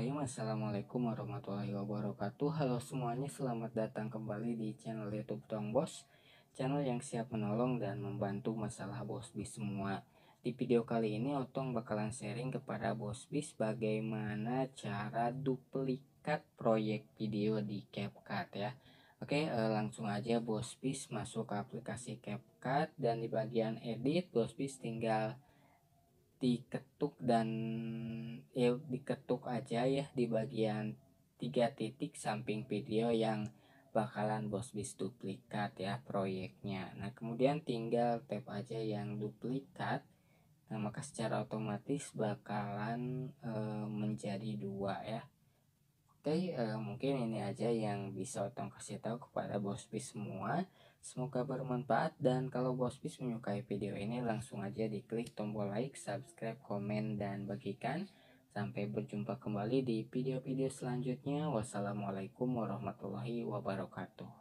Bismillahirrahmanirrahim Assalamualaikum warahmatullahi wabarakatuh Halo semuanya selamat datang kembali di channel youtube Tong Bos Channel yang siap menolong dan membantu masalah Bos Bis semua Di video kali ini Otong bakalan sharing kepada Bos Bis Bagaimana cara duplikat proyek video di CapCut ya Oke eh, langsung aja Bos Bis masuk ke aplikasi CapCut Dan di bagian edit Bos Bis tinggal diketuk dan ya diketuk aja ya di bagian tiga titik samping video yang bakalan bos bis duplikat ya proyeknya nah kemudian tinggal tap aja yang duplikat nah maka secara otomatis bakalan e, menjadi dua ya oke e, mungkin ini aja yang bisa otong kasih tahu kepada bos bis semua semoga bermanfaat dan kalau bos bis menyukai video ini langsung aja diklik tombol like subscribe komen dan bagikan Sampai berjumpa kembali di video-video selanjutnya. Wassalamualaikum warahmatullahi wabarakatuh.